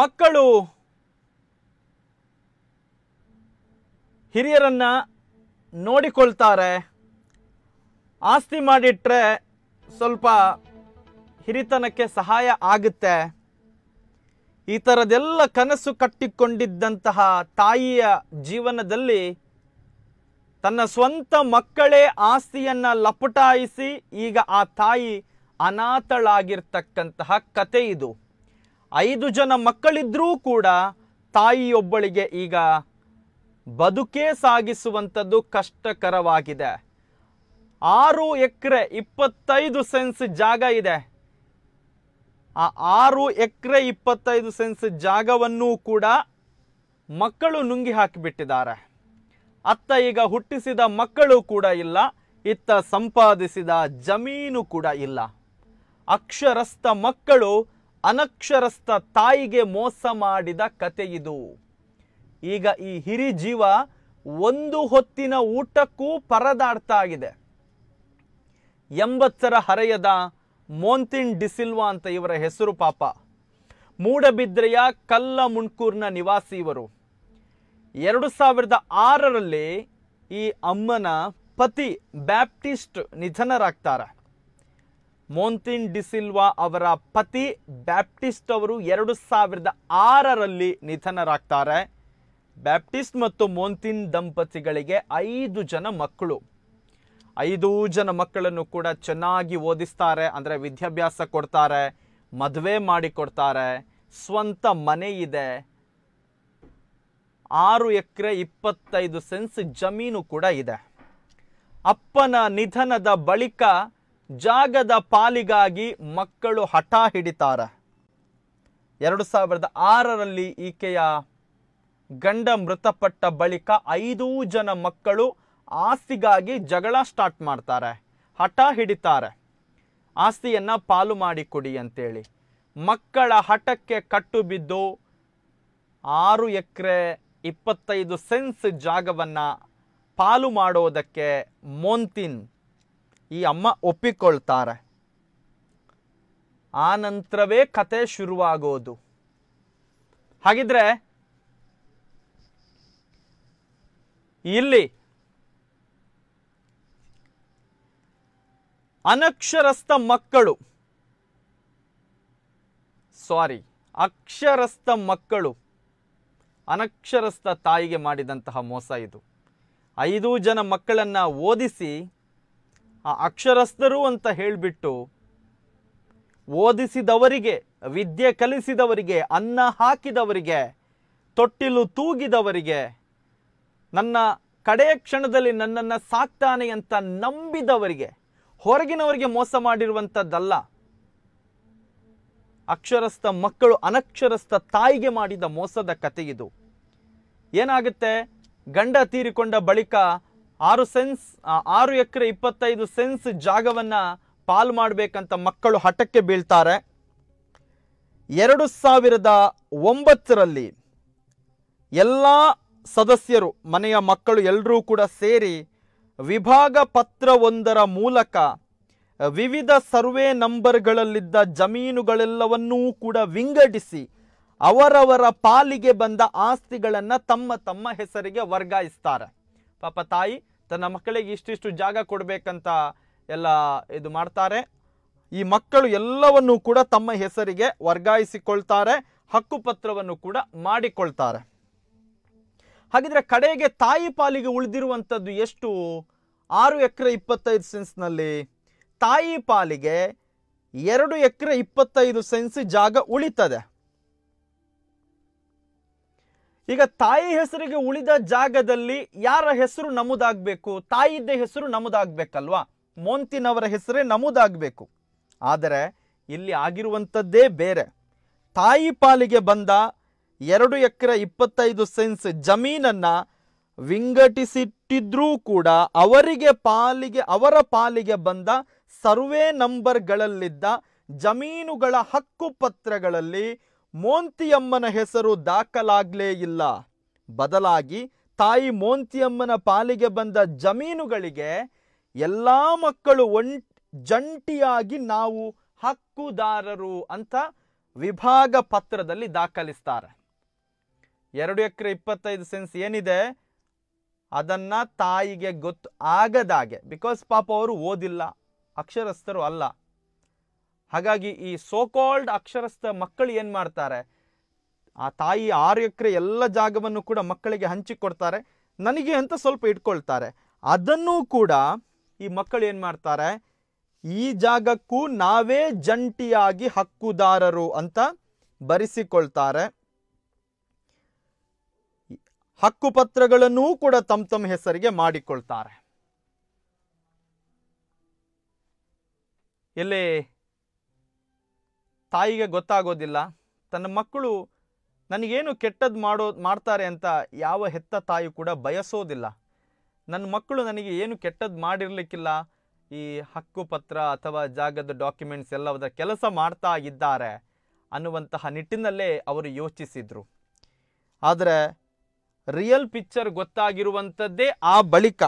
ಮಕ್ಕಳು ಹಿರಿಯರನ್ನು ನೋಡಿಕೊಳ್ತಾರೆ ಆಸ್ತಿ ಮಾಡಿಟ್ರೆ ಸ್ವಲ್ಪ ಹಿರಿತನಕ್ಕೆ ಸಹಾಯ ಆಗುತ್ತೆ ಈ ಥರದೆಲ್ಲ ಕನಸು ಕಟ್ಟಿಕೊಂಡಿದ್ದಂತಹ ತಾಯಿಯ ಜೀವನದಲ್ಲಿ ತನ್ನ ಸ್ವಂತ ಮಕ್ಕಳೇ ಆಸ್ತಿಯನ್ನು ಲಪಟಾಯಿಸಿ ಈಗ ಆ ತಾಯಿ ಅನಾಥಳಾಗಿರ್ತಕ್ಕಂತಹ ಕತೆ ಇದು ಐದು ಜನ ಮಕ್ಕಳಿದ್ರೂ ಕೂಡ ತಾಯಿಯೊಬ್ಬಳಿಗೆ ಈಗ ಬದುಕೇ ಸಾಗಿಸುವಂಥದ್ದು ಕಷ್ಟಕರವಾಗಿದೆ ಆರು ಎಕರೆ ಇಪ್ಪತ್ತೈದು ಸೆನ್ಸ್ ಜಾಗ ಇದೆ ಆ ಆರು ಎಕರೆ ಇಪ್ಪತ್ತೈದು ಸೆನ್ಸ್ ಜಾಗವನ್ನೂ ಕೂಡ ಮಕ್ಕಳು ನುಂಗಿ ಹಾಕಿಬಿಟ್ಟಿದ್ದಾರೆ ಅತ್ತ ಈಗ ಹುಟ್ಟಿಸಿದ ಮಕ್ಕಳು ಕೂಡ ಇಲ್ಲ ಇತ್ತ ಸಂಪಾದಿಸಿದ ಜಮೀನು ಕೂಡ ಇಲ್ಲ ಅಕ್ಷರಸ್ಥ ಮಕ್ಕಳು ಅನಕ್ಷರಸ್ಥ ತಾಯಿಗೆ ಮೋಸ ಮಾಡಿದ ಕಥೆಯಿದು ಈಗ ಈ ಹಿರಿ ಜೀವ ಒಂದು ಹೊತ್ತಿನ ಊಟಕ್ಕೂ ಪರದಾಡ್ತಾ ಆಗಿದೆ ಎಂಬತ್ತರ ಹರೆಯದ ಮೋಂತಿನ್ ಡಿಸಿಲ್ವಾ ಅಂತ ಇವರ ಹೆಸರು ಪಾಪ ಮೂಡಬಿದ್ರೆಯ ಕಲ್ಲ ಮುಣ್ಕೂರ್ನ ನಿವಾಸಿ ಇವರು ಎರಡು ಸಾವಿರದ ಆರರಲ್ಲಿ ಈ ಅಮ್ಮನ ಪತಿ ಬ್ಯಾಪ್ಟಿಸ್ಟ್ ನಿಧನರಾಗ್ತಾರೆ ಮೋಂತಿನ್ ಡಿಸಿಲ್ವಾ ಅವರ ಪತಿ ಬ್ಯಾಪ್ಟಿಸ್ಟ್ ಅವರು ಎರಡು ಸಾವಿರದ ಆರರಲ್ಲಿ ನಿಧನರಾಗ್ತಾರೆ ಬ್ಯಾಪ್ಟಿಸ್ಟ್ ಮತ್ತು ಮೋಂತಿನ್ ದಂಪತಿಗಳಿಗೆ ಐದು ಜನ ಮಕ್ಕಳು ಐದು ಜನ ಮಕ್ಕಳನ್ನು ಕೂಡ ಚೆನ್ನಾಗಿ ಓದಿಸ್ತಾರೆ ಅಂದರೆ ವಿದ್ಯಾಭ್ಯಾಸ ಕೊಡ್ತಾರೆ ಮದುವೆ ಮಾಡಿಕೊಡ್ತಾರೆ ಸ್ವಂತ ಮನೆ ಇದೆ ಆರು ಎಕರೆ ಇಪ್ಪತ್ತೈದು ಸೆನ್ಸ್ ಜಮೀನು ಕೂಡ ಇದೆ ಅಪ್ಪನ ನಿಧನದ ಬಳಿಕ ಜಾಗದ ಪಾಲಿಗಾಗಿ ಮಕ್ಕಳು ಹಠ ಹಿಡಿತಾರೆ ಎರಡು ಸಾವಿರದ ಆರರಲ್ಲಿ ಈಕೆಯ ಗಂಡ ಮೃತಪಟ್ಟ ಬಳಿಕ ಐದೂ ಜನ ಮಕ್ಕಳು ಆಸ್ತಿಗಾಗಿ ಜಗಳ ಸ್ಟಾರ್ಟ್ ಮಾಡ್ತಾರೆ ಹಠ ಹಿಡಿತಾರೆ ಆಸ್ತಿಯನ್ನು ಪಾಲು ಮಾಡಿ ಕೊಡಿ ಅಂತೇಳಿ ಮಕ್ಕಳ ಹಠಕ್ಕೆ ಕಟ್ಟು ಬಿದ್ದು ಆರು ಎಕರೆ ಇಪ್ಪತ್ತೈದು ಸೆನ್ಸ್ ಜಾಗವನ್ನು ಪಾಲು ಮಾಡೋದಕ್ಕೆ ಮೋಂತಿನ್ ಈ ಅಮ್ಮ ಒಪ್ಪಿಕೊಳ್ತಾರೆ ಆ ನಂತರವೇ ಕತೆ ಶುರುವಾಗೋದು ಹಾಗಿದ್ರೆ ಇಲ್ಲಿ ಅನಕ್ಷರಸ್ಥ ಮಕ್ಕಳು ಸಾರಿ ಅಕ್ಷರಸ್ಥ ಮಕ್ಕಳು ಅನಕ್ಷರಸ್ಥ ತಾಯಿಗೆ ಮಾಡಿದಂತಹ ಮೋಸ ಇದು ಐದು ಜನ ಮಕ್ಕಳನ್ನ ಓದಿಸಿ ಆ ಅಕ್ಷರಸ್ಥರು ಅಂತ ಹೇಳಿಬಿಟ್ಟು ಓದಿಸಿದವರಿಗೆ ವಿದ್ಯೆ ಕಲಿಸಿದವರಿಗೆ ಅನ್ನ ಹಾಕಿದವರಿಗೆ ತೊಟ್ಟಿಲು ತೂಗಿದವರಿಗೆ ನನ್ನ ಕಡೆಯ ಕ್ಷಣದಲ್ಲಿ ನನ್ನನ್ನು ಸಾಕ್ತಾನೆ ಅಂತ ನಂಬಿದವರಿಗೆ ಹೊರಗಿನವರಿಗೆ ಮೋಸ ಮಾಡಿರುವಂಥದ್ದಲ್ಲ ಅಕ್ಷರಸ್ಥ ಮಕ್ಕಳು ಅನಕ್ಷರಸ್ಥ ತಾಯಿಗೆ ಮಾಡಿದ ಮೋಸದ ಕಥೆಯಿದು ಏನಾಗುತ್ತೆ ಗಂಡ ತೀರಿಕೊಂಡ ಬಳಿಕ ಆರು ಸೆನ್ಸ್ ಆರು ಎಕರೆ ಇಪ್ಪತ್ತೈದು ಸೆನ್ಸ್ ಜಾಗವನ್ನು ಪಾಲು ಮಾಡಬೇಕಂತ ಮಕ್ಕಳು ಹಠಕ್ಕೆ ಬೀಳ್ತಾರೆ ಎರಡು ಸಾವಿರದ ಒಂಬತ್ತರಲ್ಲಿ ಎಲ್ಲ ಸದಸ್ಯರು ಮನೆಯ ಮಕ್ಕಳು ಎಲ್ಲರೂ ಕೂಡ ಸೇರಿ ವಿಭಾಗ ಪತ್ರವೊಂದರ ಮೂಲಕ ವಿವಿಧ ಸರ್ವೆ ನಂಬರ್ಗಳಲ್ಲಿದ್ದ ಜಮೀನುಗಳೆಲ್ಲವನ್ನೂ ಕೂಡ ವಿಂಗಡಿಸಿ ಅವರವರ ಪಾಲಿಗೆ ಬಂದ ಆಸ್ತಿಗಳನ್ನು ತಮ್ಮ ತಮ್ಮ ಹೆಸರಿಗೆ ವರ್ಗಾಯಿಸ್ತಾರೆ ಪಾಪ ತಾಯಿ ತನ್ನ ಮಕ್ಕಳಿಗೆ ಇಷ್ಟಿಷ್ಟು ಜಾಗ ಕೊಡಬೇಕಂತ ಎಲ್ಲ ಇದು ಮಾಡ್ತಾರೆ ಈ ಮಕ್ಕಳು ಎಲ್ಲವನ್ನು ಕೂಡ ತಮ್ಮ ಹೆಸರಿಗೆ ವರ್ಗಾಯಿಸಿಕೊಳ್ತಾರೆ ಹಕ್ಕುಪತ್ರವನ್ನು ಕೂಡ ಮಾಡಿಕೊಳ್ತಾರೆ ಹಾಗಿದ್ರೆ ಕಡೆಗೆ ತಾಯಿ ಪಾಲಿಗೆ ಉಳಿದಿರುವಂಥದ್ದು ಎಷ್ಟು ಆರು ಎಕರೆ ಇಪ್ಪತ್ತೈದು ಸೆನ್ಸ್ನಲ್ಲಿ ತಾಯಿ ಪಾಲಿಗೆ ಎರಡು ಎಕರೆ ಇಪ್ಪತ್ತೈದು ಸೆನ್ಸ್ ಜಾಗ ಉಳಿತದೆ ಈಗ ತಾಯಿ ಹೆಸರಿಗೆ ಉಳಿದ ಜಾಗದಲ್ಲಿ ಯಾರ ಹೆಸರು ನಮೂದಾಗಬೇಕು ತಾಯಿದ್ದ ಹೆಸರು ನಮೂದಾಗಬೇಕಲ್ವಾ ಮೋಂತಿನವರ ಹೆಸರೇ ನಮೂದಾಗಬೇಕು ಆದರೆ ಇಲ್ಲಿ ಆಗಿರುವಂಥದ್ದೇ ಬೇರೆ ತಾಯಿ ಪಾಲಿಗೆ ಬಂದ ಎರಡು ಎಕರೆ ಇಪ್ಪತ್ತೈದು ಸೆನ್ಸ್ ಜಮೀನನ್ನು ವಿಂಗಡಿಸಿಟ್ಟಿದ್ರೂ ಕೂಡ ಅವರಿಗೆ ಪಾಲಿಗೆ ಅವರ ಪಾಲಿಗೆ ಬಂದ ಸರ್ವೆ ನಂಬರ್ಗಳಲ್ಲಿದ್ದ ಜಮೀನುಗಳ ಹಕ್ಕು ಪತ್ರಗಳಲ್ಲಿ ಮೋಂತಿಯಮ್ಮನ ಹೆಸರು ದಾಖಲಾಗ್ಲೇ ಇಲ್ಲ ಬದಲಾಗಿ ತಾಯಿ ಮೋಂತಿಯಮ್ಮನ ಪಾಲಿಗೆ ಬಂದ ಜಮೀನುಗಳಿಗೆ ಎಲ್ಲ ಮಕ್ಕಳು ಒಂ ಜಂಟಿಯಾಗಿ ನಾವು ಹಕ್ಕುದಾರರು ಅಂತ ವಿಭಾಗ ಪತ್ರದಲ್ಲಿ ದಾಖಲಿಸ್ತಾರೆ ಎರಡು ಎಕರೆ ಇಪ್ಪತ್ತೈದು ಸೆನ್ಸ್ ಏನಿದೆ ಅದನ್ನು ತಾಯಿಗೆ ಗೊತ್ತು ಆಗದಾಗೆ ಬಿಕಾಸ್ ಪಾಪ ಅವರು ಓದಿಲ್ಲ ಅಕ್ಷರಸ್ಥರು ಅಲ್ಲ ಹಾಗಾಗಿ ಈ ಸೋಕಾಲ್ಡ್ ಅಕ್ಷರಸ್ಥ ಮಕ್ಕಳು ಏನು ಮಾಡ್ತಾರೆ ಆ ತಾಯಿ ಆರು ಎಕರೆ ಎಲ್ಲ ಜಾಗವನ್ನು ಕೂಡ ಮಕ್ಕಳಿಗೆ ಹಂಚಿಕೊಡ್ತಾರೆ ನನಗೆ ಅಂತ ಸ್ವಲ್ಪ ಇಟ್ಕೊಳ್ತಾರೆ ಅದನ್ನೂ ಕೂಡ ಈ ಮಕ್ಕಳು ಏನು ಮಾಡ್ತಾರೆ ಈ ಜಾಗಕ್ಕೂ ನಾವೇ ಜಂಟಿಯಾಗಿ ಹಕ್ಕುದಾರರು ಅಂತ ಬರೆಸಿಕೊಳ್ತಾರೆ ಹಕ್ಕು ಕೂಡ ತಮ್ಮ ತಮ್ಮ ಹೆಸರಿಗೆ ಮಾಡಿಕೊಳ್ತಾರೆ ಎಲ್ಲಿ ತಾಯಿಗೆ ಗೊತ್ತಾಗೋದಿಲ್ಲ ತನ್ನ ಮಕ್ಕಳು ನನಗೇನು ಕೆಟ್ಟದ್ದು ಮಾಡೋ ಮಾಡ್ತಾರೆ ಅಂತ ಯಾವ ಹೆತ್ತ ತಾಯಿ ಕೂಡ ಬಯಸೋದಿಲ್ಲ ನನ್ನ ಮಕ್ಕಳು ನನಗೆ ಏನು ಕೆಟ್ಟದ್ದು ಮಾಡಿರಲಿಕ್ಕಿಲ್ಲ ಈ ಹಕ್ಕು ಪತ್ರ ಅಥವಾ ಜಾಗದ ಡಾಕ್ಯುಮೆಂಟ್ಸ್ ಅದರ ಕೆಲಸ ಮಾಡ್ತಾ ಇದ್ದಾರೆ ಅನ್ನುವಂತಹ ನಿಟ್ಟಿನಲ್ಲೇ ಅವರು ಯೋಚಿಸಿದರು ಆದರೆ ರಿಯಲ್ ಪಿಕ್ಚರ್ ಗೊತ್ತಾಗಿರುವಂಥದ್ದೇ ಆ ಬಳಿಕ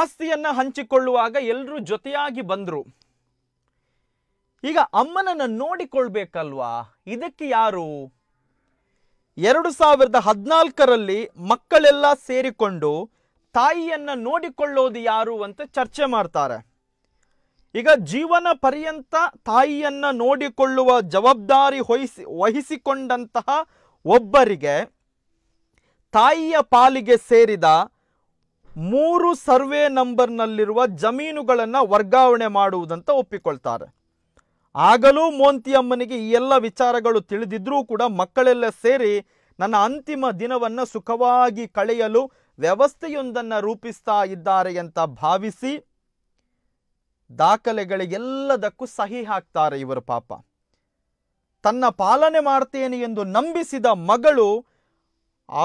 ಆಸ್ತಿಯನ್ನು ಹಂಚಿಕೊಳ್ಳುವಾಗ ಎಲ್ಲರೂ ಜೊತೆಯಾಗಿ ಬಂದರು ಈಗ ಅಮ್ಮನನ್ನು ನೋಡಿಕೊಳ್ಬೇಕಲ್ವಾ ಇದಕ್ಕೆ ಯಾರು ಎರಡು ಸಾವಿರದ ಹದಿನಾಲ್ಕರಲ್ಲಿ ಮಕ್ಕಳೆಲ್ಲ ಸೇರಿಕೊಂಡು ತಾಯಿಯನ್ನು ನೋಡಿಕೊಳ್ಳೋದು ಯಾರು ಅಂತ ಚರ್ಚೆ ಮಾಡ್ತಾರೆ ಈಗ ಜೀವನ ಪರ್ಯಂತ ತಾಯಿಯನ್ನ ನೋಡಿಕೊಳ್ಳುವ ಜವಾಬ್ದಾರಿ ವಹಿಸಿ ವಹಿಸಿಕೊಂಡಂತಹ ಒಬ್ಬರಿಗೆ ತಾಯಿಯ ಪಾಲಿಗೆ ಸೇರಿದ ಮೂರು ಸರ್ವೆ ನಂಬರ್ನಲ್ಲಿರುವ ಜಮೀನುಗಳನ್ನು ವರ್ಗಾವಣೆ ಮಾಡುವುದಂತ ಒಪ್ಪಿಕೊಳ್ತಾರೆ ಆಗಲೂ ಮೋಂತಿ ಅಮ್ಮನಿಗೆ ಈ ಎಲ್ಲ ವಿಚಾರಗಳು ತಿಳಿದಿದ್ರೂ ಕೂಡ ಮಕ್ಕಳೆಲ್ಲ ಸೇರಿ ನನ್ನ ಅಂತಿಮ ದಿನವನ್ನು ಸುಖವಾಗಿ ಕಳೆಯಲು ವ್ಯವಸ್ಥೆಯೊಂದನ್ನು ರೂಪಿಸ್ತಾ ಇದ್ದಾರೆ ಅಂತ ಭಾವಿಸಿ ದಾಖಲೆಗಳಿಗೆಲ್ಲದಕ್ಕೂ ಸಹಿ ಹಾಕ್ತಾರೆ ಇವರು ಪಾಪ ತನ್ನ ಪಾಲನೆ ಮಾಡ್ತೇನೆ ಎಂದು ನಂಬಿಸಿದ ಮಗಳು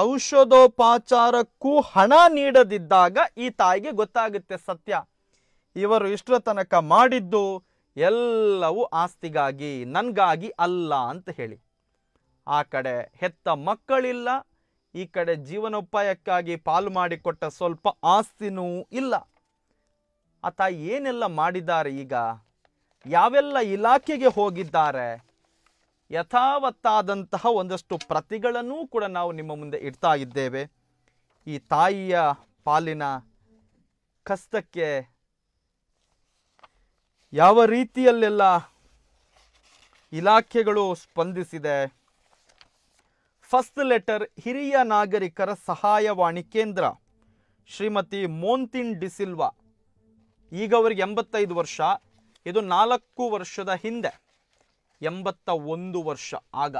ಔಷಧೋಪಚಾರಕ್ಕೂ ಹಣ ನೀಡದಿದ್ದಾಗ ಈ ತಾಯಿಗೆ ಗೊತ್ತಾಗುತ್ತೆ ಸತ್ಯ ಇವರು ಇಷ್ಟರ ತನಕ ಮಾಡಿದ್ದು ಎಲ್ಲವೂ ಆಸ್ತಿಗಾಗಿ ನನಗಾಗಿ ಅಲ್ಲ ಅಂತ ಹೇಳಿ ಆ ಕಡೆ ಹೆತ್ತ ಮಕ್ಕಳಿಲ್ಲ ಈ ಕಡೆ ಜೀವನೋಪಾಯಕ್ಕಾಗಿ ಪಾಲು ಮಾಡಿಕೊಟ್ಟ ಸ್ವಲ್ಪ ಆಸ್ತಿನೂ ಇಲ್ಲ ಆ ತಾಯಿ ಏನೆಲ್ಲ ಮಾಡಿದ್ದಾರೆ ಈಗ ಯಾವೆಲ್ಲ ಇಲಾಖೆಗೆ ಹೋಗಿದ್ದಾರೆ ಯಥಾವತ್ತಾದಂತಹ ಒಂದಷ್ಟು ಪ್ರತಿಗಳನ್ನೂ ಕೂಡ ನಾವು ನಿಮ್ಮ ಮುಂದೆ ಇಡ್ತಾ ಇದ್ದೇವೆ ಈ ತಾಯಿಯ ಪಾಲಿನ ಕಷ್ಟಕ್ಕೆ ಯಾವ ರೀತಿಯಲ್ಲೆಲ್ಲ ಇಲಾಖೆಗಳು ಸ್ಪಂದಿಸಿದೆ ಫಸ್ಟ್ ಲೆಟರ್ ಹಿರಿಯ ನಾಗರಿಕರ ಸಹಾಯವಾಣಿ ಕೇಂದ್ರ ಶ್ರೀಮತಿ ಮೋಂತಿನ್ ಡಿಸಿಲ್ವಾ ಈಗ ಅವರಿಗೆ ಎಂಬತ್ತೈದು ವರ್ಷ ಇದು ನಾಲ್ಕು ವರ್ಷದ ಹಿಂದೆ ಎಂಬತ್ತ ಒಂದು ವರ್ಷ ಆಗ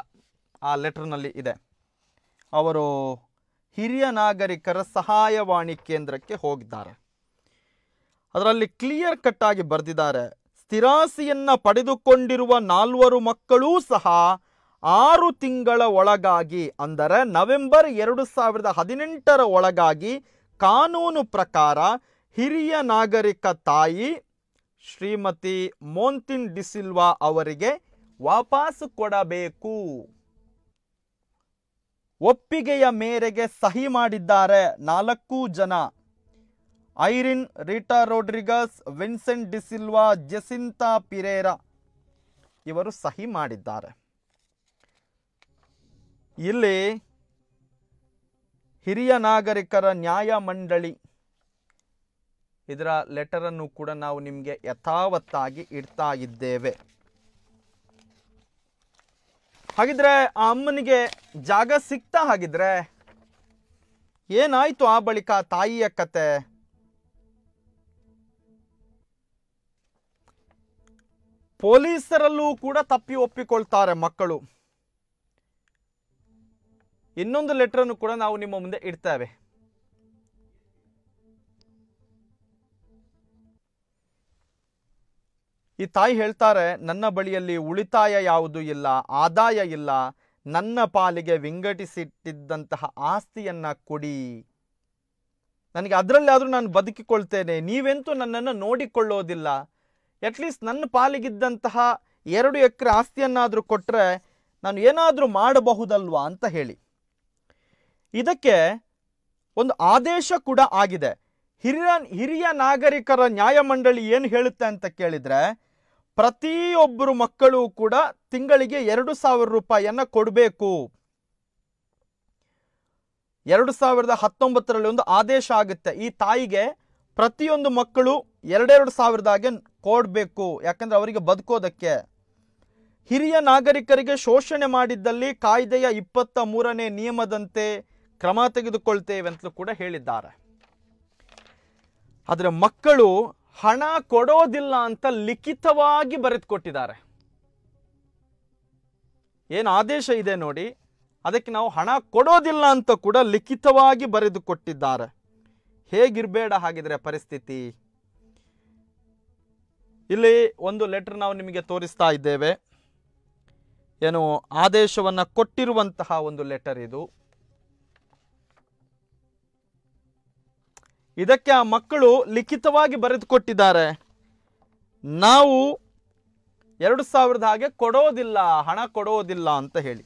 ಆ ಲೆಟರ್ನಲ್ಲಿ ಇದೆ ಅವರು ಹಿರಿಯ ನಾಗರಿಕರ ಸಹಾಯವಾಣಿ ಕೇಂದ್ರಕ್ಕೆ ಹೋಗಿದ್ದಾರೆ ಅದರಲ್ಲಿ ಕ್ಲಿಯರ್ ಕಟ್ಟಾಗಿ ಬರೆದಿದ್ದಾರೆ ಸ್ಥಿರಾಸಿಯನ್ನ ಪಡೆದುಕೊಂಡಿರುವ ನಾಲ್ವರು ಮಕ್ಕಳೂ ಸಹ ಆರು ತಿಂಗಳ ಒಳಗಾಗಿ ಅಂದರೆ ನವೆಂಬರ್ ಎರಡು ಸಾವಿರದ ಹದಿನೆಂಟರ ಒಳಗಾಗಿ ಕಾನೂನು ಪ್ರಕಾರ ಹಿರಿಯ ನಾಗರಿಕ ತಾಯಿ ಶ್ರೀಮತಿ ಮೋಂತಿನ್ ಡಿಸಿಲ್ವಾ ಅವರಿಗೆ ವಾಪಸ್ ಕೊಡಬೇಕು ಒಪ್ಪಿಗೆಯ ಮೇರೆಗೆ ಸಹಿ ಮಾಡಿದ್ದಾರೆ ನಾಲ್ಕೂ ಜನ ಐರಿನ್ ರೀಟಾ ರೋಡ್ರಿಗಸ್ ವಿನ್ಸೆಂಟ್ ಡಿಸಿಲ್ವಾ ಜೆಸಿಂತಾ ಪಿರೇರಾ ಇವರು ಸಹಿ ಮಾಡಿದ್ದಾರೆ ಇಲ್ಲಿ ಹಿರಿಯ ನಾಗರಿಕರ ನ್ಯಾಯ ಮಂಡಳಿ ಇದರ ಲೆಟರನ್ನು ಕೂಡ ನಾವು ನಿಮಗೆ ಯಥಾವತ್ತಾಗಿ ಇಡ್ತಾ ಇದ್ದೇವೆ ಹಾಗಿದ್ರೆ ಆ ಅಮ್ಮನಿಗೆ ಜಾಗ ಸಿಗ್ತಾ ಹಾಗಿದ್ರೆ ಏನಾಯಿತು ಆ ಬಳಿಕ ತಾಯಿಯ ಕತೆ ಪೊಲೀಸರಲ್ಲೂ ಕೂಡ ತಪ್ಪಿ ಒಪ್ಪಿಕೊಳ್ತಾರೆ ಮಕ್ಕಳು ಇನ್ನೊಂದು ಲೆಟರ್ ಅನ್ನು ಕೂಡ ನಾವು ನಿಮ್ಮ ಮುಂದೆ ಇಡ್ತೇವೆ ಈ ತಾಯಿ ಹೇಳ್ತಾರೆ ನನ್ನ ಬಳಿಯಲ್ಲಿ ಉಳಿತಾಯ ಯಾವುದು ಇಲ್ಲ ಆದಾಯ ಇಲ್ಲ ನನ್ನ ಪಾಲಿಗೆ ವಿಂಗಡಿಸಿಟ್ಟಿದ್ದಂತಹ ಆಸ್ತಿಯನ್ನ ಕೊಡಿ ನನಗೆ ಅದರಲ್ಲಾದರೂ ನಾನು ಬದುಕಿಕೊಳ್ತೇನೆ ನೀವೆಂತೂ ನನ್ನನ್ನು ನೋಡಿಕೊಳ್ಳೋದಿಲ್ಲ ಅಟ್ಲೀಸ್ಟ್ ನನ್ನ ಪಾಲಿಗಿದ್ದಂತಹ ಎರಡು ಎಕರೆ ಆಸ್ತಿಯನ್ನಾದರೂ ಕೊಟ್ಟರೆ ನಾನು ಏನಾದರೂ ಮಾಡಬಹುದಲ್ವಾ ಅಂತ ಹೇಳಿ ಇದಕ್ಕೆ ಒಂದು ಆದೇಶ ಕೂಡ ಆಗಿದೆ ಹಿರಿಯ ಹಿರಿಯ ನಾಗರಿಕರ ನ್ಯಾಯಮಂಡಳಿ ಏನು ಹೇಳುತ್ತೆ ಅಂತ ಕೇಳಿದರೆ ಪ್ರತಿಯೊಬ್ಬರು ಮಕ್ಕಳು ಕೂಡ ತಿಂಗಳಿಗೆ ಎರಡು ಸಾವಿರ ರೂಪಾಯಿಯನ್ನು ಕೊಡಬೇಕು ಎರಡು ಸಾವಿರದ ಹತ್ತೊಂಬತ್ತರಲ್ಲಿ ಒಂದು ಆದೇಶ ಆಗುತ್ತೆ ಈ ತಾಯಿಗೆ ಪ್ರತಿಯೊಂದು ಮಕ್ಕಳು ಎರಡೆರಡು ಸಾವಿರದಾಗೆ ಕೊಡಬೇಕು ಯಾಕಂದರೆ ಅವರಿಗೆ ಬದುಕೋದಕ್ಕೆ ಹಿರಿಯ ನಾಗರಿಕರಿಗೆ ಶೋಷಣೆ ಮಾಡಿದ್ದಲ್ಲಿ ಕಾಯ್ದೆಯ ಇಪ್ಪತ್ತ ಮೂರನೇ ನಿಯಮದಂತೆ ಕ್ರಮ ತೆಗೆದುಕೊಳ್ತೇವೆ ಅಂತಲೂ ಕೂಡ ಹೇಳಿದ್ದಾರೆ ಆದರೆ ಮಕ್ಕಳು ಹಣ ಕೊಡೋದಿಲ್ಲ ಅಂತ ಲಿಖಿತವಾಗಿ ಬರೆದುಕೊಟ್ಟಿದ್ದಾರೆ ಏನು ಆದೇಶ ಇದೆ ನೋಡಿ ಅದಕ್ಕೆ ನಾವು ಹಣ ಕೊಡೋದಿಲ್ಲ ಅಂತ ಕೂಡ ಲಿಖಿತವಾಗಿ ಬರೆದು ಕೊಟ್ಟಿದ್ದಾರೆ ಹೇಗಿರಬೇಡ ಹಾಗಿದ್ರೆ ಪರಿಸ್ಥಿತಿ ಇಲ್ಲಿ ಒಂದು ಲೆಟರ್ ನಾವು ನಿಮಗೆ ತೋರಿಸ್ತಾ ಇದ್ದೇವೆ ಏನು ಆದೇಶವನ್ನು ಕೊಟ್ಟಿರುವಂತಹ ಒಂದು ಲೆಟರ್ ಇದು ಇದಕ್ಕೆ ಆ ಮಕ್ಕಳು ಲಿಖಿತವಾಗಿ ಬರೆದು ಕೊಟ್ಟಿದ್ದಾರೆ ನಾವು ಎರಡು ಸಾವಿರದ ಹಾಗೆ ಕೊಡೋದಿಲ್ಲ ಹಣ ಕೊಡೋದಿಲ್ಲ ಅಂತ ಹೇಳಿ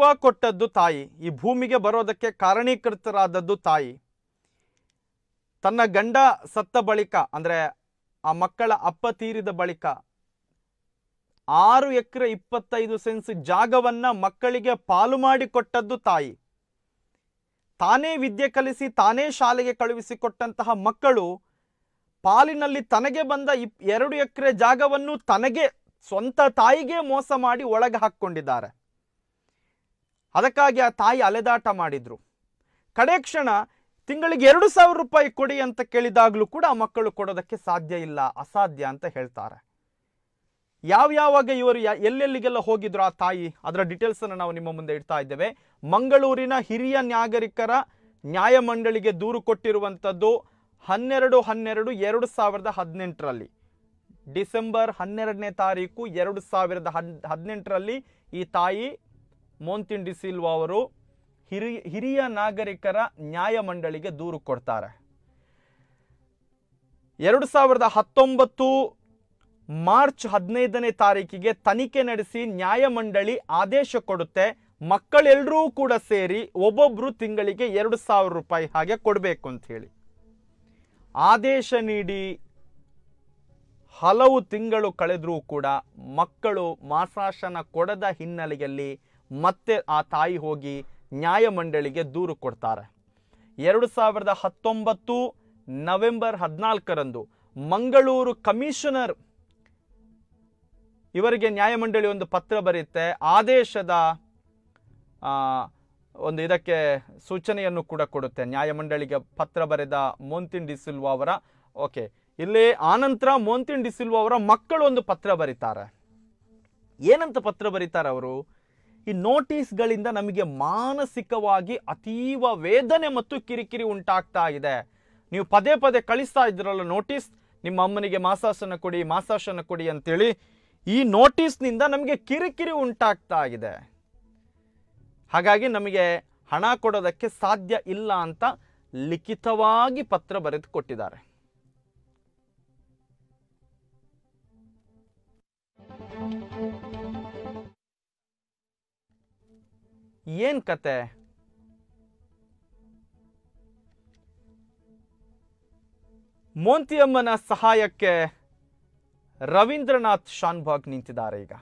ಜೀವ ಕೊಟ್ಟದ್ದು ತಾಯಿ ಈ ಭೂಮಿಗೆ ಬರೋದಕ್ಕೆ ಕಾರಣೀಕೃತರಾದದ್ದು ತಾಯಿ ತನ್ನ ಗಂಡ ಸತ್ತ ಬಳಿಕ ಅಂದರೆ ಆ ಮಕ್ಕಳ ಅಪ್ಪ ತೀರಿದ ಬಳಿಕ ಆರು ಎಕರೆ ಇಪ್ಪತ್ತೈದು ಸೆನ್ಸ್ ಜಾಗವನ್ನ ಮಕ್ಕಳಿಗೆ ಪಾಲು ಮಾಡಿಕೊಟ್ಟದ್ದು ತಾಯಿ ತಾನೇ ವಿದ್ಯೆ ಕಲಿಸಿ ತಾನೇ ಶಾಲೆಗೆ ಕಳುಹಿಸಿಕೊಟ್ಟಂತಹ ಮಕ್ಕಳು ಪಾಲಿನಲ್ಲಿ ತನಗೆ ಬಂದ ಇಪ್ ಎರಡು ಎಕರೆ ಜಾಗವನ್ನು ತನಗೆ ಸ್ವಂತ ತಾಯಿಗೆ ಮೋಸ ಮಾಡಿ ಒಳಗೆ ಹಾಕ್ಕೊಂಡಿದ್ದಾರೆ ಅದಕ್ಕಾಗಿ ಆ ತಾಯಿ ಅಲೆದಾಟ ಮಾಡಿದರು ಕಡೆ ಕ್ಷಣ ತಿಂಗಳಿಗೆ ಎರಡು ಸಾವಿರ ರೂಪಾಯಿ ಕೊಡಿ ಅಂತ ಕೇಳಿದಾಗಲೂ ಕೂಡ ಮಕ್ಕಳು ಕೊಡೋದಕ್ಕೆ ಸಾಧ್ಯ ಇಲ್ಲ ಅಸಾಧ್ಯ ಅಂತ ಹೇಳ್ತಾರೆ ಯಾವ್ಯಾವಾಗ ಇವರು ಎಲ್ಲೆಲ್ಲಿಗೆಲ್ಲ ಹೋಗಿದ್ರು ಆ ತಾಯಿ ಅದರ ಡೀಟೇಲ್ಸನ್ನು ನಾವು ನಿಮ್ಮ ಮುಂದೆ ಇಡ್ತಾ ಇದ್ದೇವೆ ಮಂಗಳೂರಿನ ಹಿರಿಯ ನಾಗರಿಕರ ನ್ಯಾಯಮಂಡಳಿಗೆ ದೂರು ಕೊಟ್ಟಿರುವಂಥದ್ದು ಹನ್ನೆರಡು ಹನ್ನೆರಡು ಎರಡು ಸಾವಿರದ ಹದಿನೆಂಟರಲ್ಲಿ ಡಿಸೆಂಬರ್ ಹನ್ನೆರಡನೇ ತಾರೀಕು ಎರಡು ಸಾವಿರದ ಹದ್ ಹದಿನೆಂಟರಲ್ಲಿ ಈ ತಾಯಿ ಮೋಂತಿನ್ ಡಿಸಿಲ್ವಾ ಅವರು ಹಿರಿಯ ಹಿರಿಯ ನಾಗರಿಕರ ನ್ಯಾಯಮಂಡಳಿಗೆ ದೂರು ಕೊಡ್ತಾರೆ ಎರಡು ಸಾವಿರದ ಹತ್ತೊಂಬತ್ತು ಮಾರ್ಚ್ ಹದಿನೈದನೇ ತಾರೀಕಿಗೆ ತನಿಖೆ ನಡೆಸಿ ನ್ಯಾಯಮಂಡಳಿ ಆದೇಶ ಕೊಡುತ್ತೆ ಮಕ್ಕಳೆಲ್ಲರೂ ಕೂಡ ಸೇರಿ ಒಬ್ಬೊಬ್ಬರು ತಿಂಗಳಿಗೆ ಎರಡು ಸಾವಿರ ರೂಪಾಯಿ ಹಾಗೆ ಕೊಡಬೇಕು ಅಂತ ಹೇಳಿ ಆದೇಶ ನೀಡಿ ಹಲವು ತಿಂಗಳು ಕಳೆದರೂ ಕೂಡ ಮಕ್ಕಳು ಮಾಸಾಶನ ಕೊಡದ ಹಿನ್ನೆಲೆಯಲ್ಲಿ ಮತ್ತೆ ಆ ತಾಯಿ ಹೋಗಿ ನ್ಯಾಯಮಂಡಳಿಗೆ ದೂರು ಕೊಡ್ತಾರೆ ಎರಡು ಸಾವಿರದ ಹತ್ತೊಂಬತ್ತು ನವೆಂಬರ್ ಹದಿನಾಲ್ಕರಂದು ಮಂಗಳೂರು ಕಮಿಷನರ್ ಇವರಿಗೆ ನ್ಯಾಯಮಂಡಳಿ ಒಂದು ಪತ್ರ ಬರೆಯುತ್ತೆ ಆದೇಶದ ಒಂದು ಇದಕ್ಕೆ ಸೂಚನೆಯನ್ನು ಕೂಡ ಕೊಡುತ್ತೆ ನ್ಯಾಯಮಂಡಳಿಗೆ ಪತ್ರ ಬರೆದ ಮೋಂತಿನ್ ಡಿಸಿಲ್ವ ಅವರ ಓಕೆ ಇಲ್ಲಿ ಆನಂತರ ಮೋಂತಿನ್ ತಿಂಡಿಸಿಲ್ವಾ ಅವರ ಮಕ್ಕಳು ಒಂದು ಪತ್ರ ಬರೀತಾರೆ ಏನಂತ ಪತ್ರ ಬರೀತಾರೆ ಅವರು ಈ ನೋಟಿಸ್ಗಳಿಂದ ನಮಗೆ ಮಾನಸಿಕವಾಗಿ ಅತೀವ ವೇದನೆ ಮತ್ತು ಕಿರಿಕಿರಿ ಉಂಟಾಗ್ತಾ ಇದೆ ನೀವು ಪದೇ ಪದೇ ಕಳಿಸ್ತಾ ಇದ್ರಲ್ಲ ನೋಟಿಸ್ ನಿಮ್ಮ ಅಮ್ಮನಿಗೆ ಮಾಸಾಸನ ಕೊಡಿ ಮಾಸಾಸನ ಕೊಡಿ ಅಂತೇಳಿ ಈ ನೋಟಿಸ್ನಿಂದ ನಮಗೆ ಕಿರಿಕಿರಿ ಉಂಟಾಗ್ತಾ ಇದೆ ಹಾಗಾಗಿ ನಮಗೆ ಹಣ ಕೊಡೋದಕ್ಕೆ ಸಾಧ್ಯ ಇಲ್ಲ ಅಂತ ಲಿಖಿತವಾಗಿ ಪತ್ರ ಬರೆದು ಕೊಟ್ಟಿದ್ದಾರೆ ಏನ್ ಕತೆ ಮೋಂತಿಯಮ್ಮನ ಸಹಾಯಕ್ಕೆ ರವೀಂದ್ರನಾಥ್ ಶಾನ್ಭಾಗ್ ನಿಂತಿದ್ದಾರೆ ಈಗ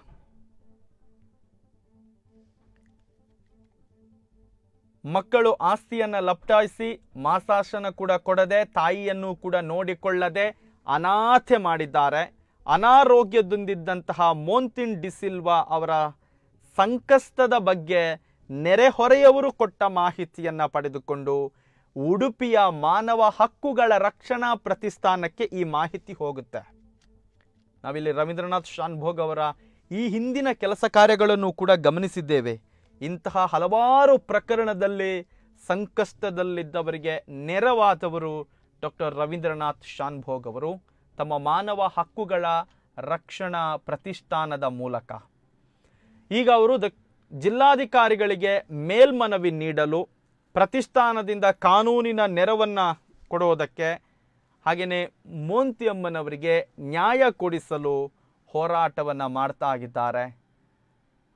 ಮಕ್ಕಳು ಆಸ್ತಿಯನ್ನ ಲಪ್ಟಾಯಿಸಿ ಮಾಸಾಶನ ಕೂಡ ಕೊಡದೆ ತಾಯಿಯನ್ನು ಕೂಡ ನೋಡಿಕೊಳ್ಳದೆ ಅನಾಥೆ ಮಾಡಿದ್ದಾರೆ ಅನಾರೋಗ್ಯದೊಂದಿದ್ದಂತಹ ಮೋಂತಿನ್ ಡಿಸಿಲ್ವಾ ಅವರ ಸಂಕಷ್ಟದ ಬಗ್ಗೆ ನೆರೆಹೊರೆಯವರು ಕೊಟ್ಟ ಮಾಹಿತಿಯನ್ನು ಪಡೆದುಕೊಂಡು ಉಡುಪಿಯ ಮಾನವ ಹಕ್ಕುಗಳ ರಕ್ಷಣಾ ಪ್ರತಿಷ್ಠಾನಕ್ಕೆ ಈ ಮಾಹಿತಿ ಹೋಗುತ್ತೆ ನಾವಿಲ್ಲಿ ರವೀಂದ್ರನಾಥ್ ಶಾನ್ಭೋಗ್ ಅವರ ಈ ಹಿಂದಿನ ಕೆಲಸ ಕಾರ್ಯಗಳನ್ನು ಕೂಡ ಗಮನಿಸಿದ್ದೇವೆ ಇಂತಹ ಹಲವಾರು ಪ್ರಕರಣದಲ್ಲಿ ಸಂಕಷ್ಟದಲ್ಲಿದ್ದವರಿಗೆ ನೆರವಾದವರು ಡಾಕ್ಟರ್ ರವೀಂದ್ರನಾಥ್ ಶಾನ್ಭೋಗ್ ಅವರು ತಮ್ಮ ಮಾನವ ಹಕ್ಕುಗಳ ರಕ್ಷಣಾ ಪ್ರತಿಷ್ಠಾನದ ಮೂಲಕ ಈಗ ಅವರು ದ ಜಿಲ್ಲಾಧಿಕಾರಿಗಳಿಗೆ ಮೇಲ್ಮನವಿ ನೀಡಲು ಪ್ರತಿಷ್ಠಾನದಿಂದ ಕಾನೂನಿನ ನೆರವನ್ನು ಕೊಡುವುದಕ್ಕೆ ಹಾಗೆಯೇ ಮೋಂತಿಯಮ್ಮನವರಿಗೆ ನ್ಯಾಯ ಕೊಡಿಸಲು ಹೋರಾಟವನ್ನು ಮಾಡ್ತಾ ಇದ್ದಾರೆ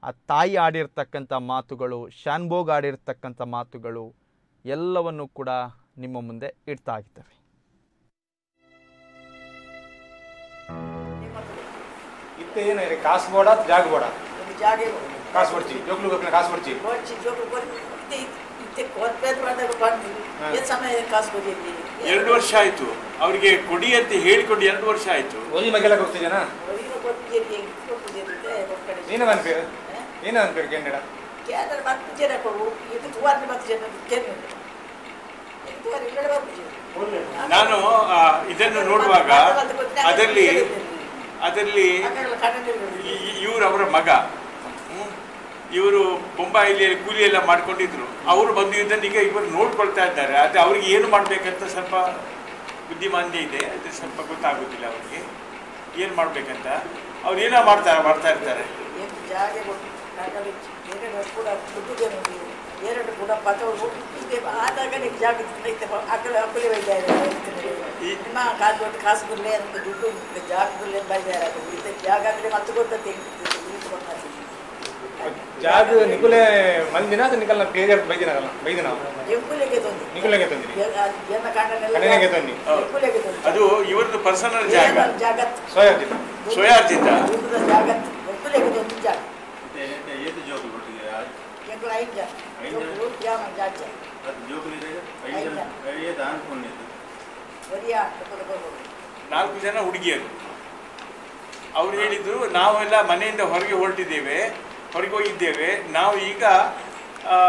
ಆ ತಾಯಿ ಆಡಿರ್ತಕ್ಕಂಥ ಮಾತುಗಳು ಶಾನ್ಭೋಗ್ ಆಡಿರ್ತಕ್ಕಂಥ ಮಾತುಗಳು ಎಲ್ಲವನ್ನು ಕೂಡ ನಿಮ್ಮ ಮುಂದೆ ಇಡ್ತಾ ಇರ್ತವೆ ಜಾಗ ಕಾಸು ಕೊಡ್ತೀವಿ ಜೋಕ್ಲು ಗೋಕುಲ ಕಾಸು ಕೊಡ್ತೀವಿ ಎರಡು ವರ್ಷ ಆಯ್ತು ಅವ್ರಿಗೆ ಕೊಡಿ ಅಂತ ಹೇಳಿಕೊಂಡು ಎರಡು ವರ್ಷ ಆಯ್ತು ಓದಿ ಮಗೆಲ್ಲ ಗೊತ್ತಿದೇನಾ ನೀನು ನನ್ನ ಪೇರು ನೀನು ನನ್ನ ಪೇರು ನಾನು ಇದನ್ನು ನೋಡುವಾಗ ಅದರಲ್ಲಿ ಅದರಲ್ಲಿ ಇವ್ರ ಇವರವರ ಮಗ ಇವರು ಬೊಂಬಾಯಿಲಿ ಕೂಲಿ ಎಲ್ಲ ಮಾಡ್ಕೊಂಡಿದ್ರು ಅವರು ಬಂದಿದ್ದನ್ನು ಈಗ ಇವರು ನೋಡ್ಕೊಳ್ತಾ ಇದ್ದಾರೆ ಆದರೆ ಅವ್ರಿಗೆ ಏನು ಮಾಡಬೇಕಂತ ಸ್ವಲ್ಪ ಬುದ್ಧಿಮಾಂದ್ಯ ಇದೆ ಅದು ಸ್ವಲ್ಪ ಗೊತ್ತಾಗೋದಿಲ್ಲ ಅವ್ರಿಗೆ ಏನು ಮಾಡಬೇಕಂತ ಅವ್ರು ಏನೋ ಮಾಡ್ತಾರೆ ಮಾಡ್ತಾ ಇರ್ತಾರೆ ಜಾಗದಲ್ಲಿ ಜಾಗ ಅಂದರೆ ಮತ್ತೆ ಗೊತ್ತ ಜಾದು ನಿಕುಲೆ ಮಂದಿನ ಅದು ನಿಕಲ್ನ ಬೇಜಾರ್ ಬೈದಿನ ಅಲ್ಲ ಬೈದಿನ ನಿಕುಲೆಗೆ ತಂದಿರಿ ಕಣ್ಣನೆಗೆ ತಂದಿ ಅದು ಇವರದ್ದು ಪರ್ಸನಲ್ ಜಾಗ ಸ್ವಯಾರ್ಜಿತ ಸ್ವಯಾರ್ಜಿತ ನಾಲ್ಕು ಜನ ಹುಡುಗಿಯರು ಅವ್ರು ಹೇಳಿದ್ರು ನಾವೆಲ್ಲ ಮನೆಯಿಂದ ಹೊರಗೆ ಹೊರಟಿದ್ದೇವೆ ಹೊರಗೋಗಿದ್ದೇವೆ ನಾವು ಈಗ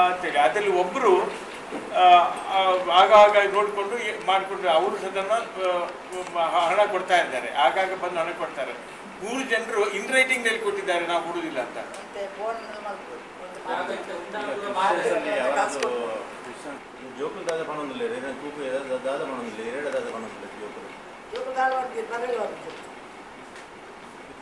ಅಂತೇಳಿ ಅದರಲ್ಲಿ ಒಬ್ಬರು ಆಗಾಗ ನೋಡಿಕೊಂಡು ಮಾಡಿಕೊಂಡು ಅವರು ಸದನ ಹಣ ಕೊಡ್ತಾ ಇದ್ದಾರೆ ಆಗಾಗ ಬಂದು ಹಣ ಕೊಡ್ತಾರೆ ಮೂರು ಜನರು ಇನ್ ರೈಟಿಂಗ್ ನಲ್ಲಿ ಕೊಟ್ಟಿದ್ದಾರೆ ನಾವು ಕೊಡುವುದಿಲ್ಲ ಅಂತ ಜೋಕುಲ್ ದಾದ ಪಣೊಂದಿಲ್ಲ ತೂಕು ದಾದ ಪಣೊಂದಿಲ್ಲ ಎರಡ ದಾದ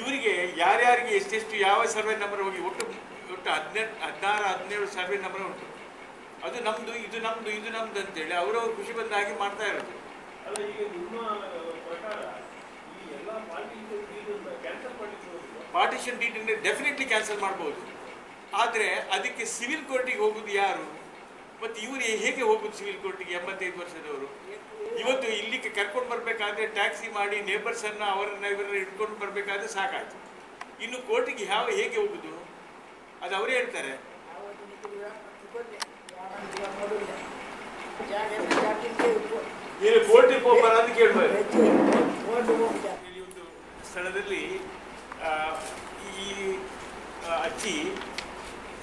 ಇವರಿಗೆ ಯಾರ್ಯಾರಿಗೆ ಎಷ್ಟೆಷ್ಟು ಯಾವ ಸರ್ವೆ ನಂಬರ್ ಹೋಗಿ ಒಟ್ಟು ಒಟ್ಟು ಹದಿನೆಂಟು ಹದಿನಾರು ಹದಿನೇಳು ಸರ್ವೆ ನಂಬರ್ ಉಂಟು ಅದು ನಮ್ಮದು ಇದು ನಮ್ಮದು ಇದು ನಮ್ಮದು ಅಂತೇಳಿ ಅವರು ಖುಷಿ ಬಂದ ಹಾಗೆ ಮಾಡ್ತಾ ಇರೋದು ಪಾರ್ಟಿಷನ್ ಅಂದರೆ ಡೆಫಿನೆಟ್ಲಿ ಕ್ಯಾನ್ಸಲ್ ಮಾಡ್ಬೋದು ಆದರೆ ಅದಕ್ಕೆ ಸಿವಿಲ್ ಕೋರ್ಟಿಗೆ ಹೋಗೋದು ಯಾರು ಮತ್ತು ಇವರು ಹೇಗೆ ಹೋಗೋದು ಸಿವಿಲ್ ಕೋರ್ಟಿಗೆ ಎಂಬತ್ತೈದು ವರ್ಷದವರು ಇವತ್ತು ಇಲ್ಲಿಗೆ ಕರ್ಕೊಂಡು ಬರಬೇಕಾದ್ರೆ ಟ್ಯಾಕ್ಸಿ ಮಾಡಿ ನೇಬರ್ಸನ್ನು ಅವರನ್ನ ಇವರನ್ನ ಇಟ್ಕೊಂಡು ಬರಬೇಕಾದ್ರೆ ಸಾಕಾಯಿತು ಇನ್ನು ಕೋರ್ಟಿಗೆ ಯಾವ ಹೇಗೆ ಹೋಗುದು ಅದು ಅವರೇ ಹೇಳ್ತಾರೆ ಕೋರ್ಟಿಗೆ ಹೋಗ್ಬಾರ ಅಂತ ಒಂದು ಸ್ಥಳದಲ್ಲಿ ಈ ಅಜ್ಜಿ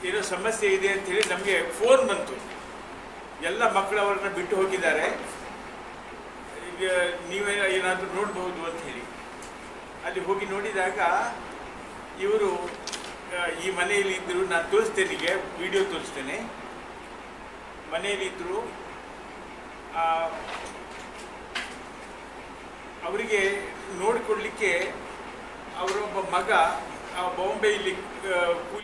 ಏನೋ ಸಮಸ್ಯೆ ಇದೆ ಅಂತ ಹೇಳಿ ನಮಗೆ ಫೋನ್ ಬಂತು ಎಲ್ಲ ಮಕ್ಕಳು ಬಿಟ್ಟು ಹೋಗಿದ್ದಾರೆ ನೀವೇ ಏನಾದರೂ ನೋಡ್ಬೋದು ಅಂತ ಹೇಳಿ ಅಲ್ಲಿ ಹೋಗಿ ನೋಡಿದಾಗ ಇವರು ಈ ಮನೆಯಲ್ಲಿ ಇದ್ದರು ನಾನು ತೋರಿಸ್ತೇನೆ ನಿಮಗೆ ವಿಡಿಯೋ ತೋರಿಸ್ತೇನೆ ಮನೆಯಲ್ಲಿದ್ದರು ಅವರಿಗೆ ನೋಡಿಕೊಡ್ಲಿಕ್ಕೆ ಅವರೊಬ್ಬ ಮಗ ಬಾಂಬೆ ಇಲ್ಲಿ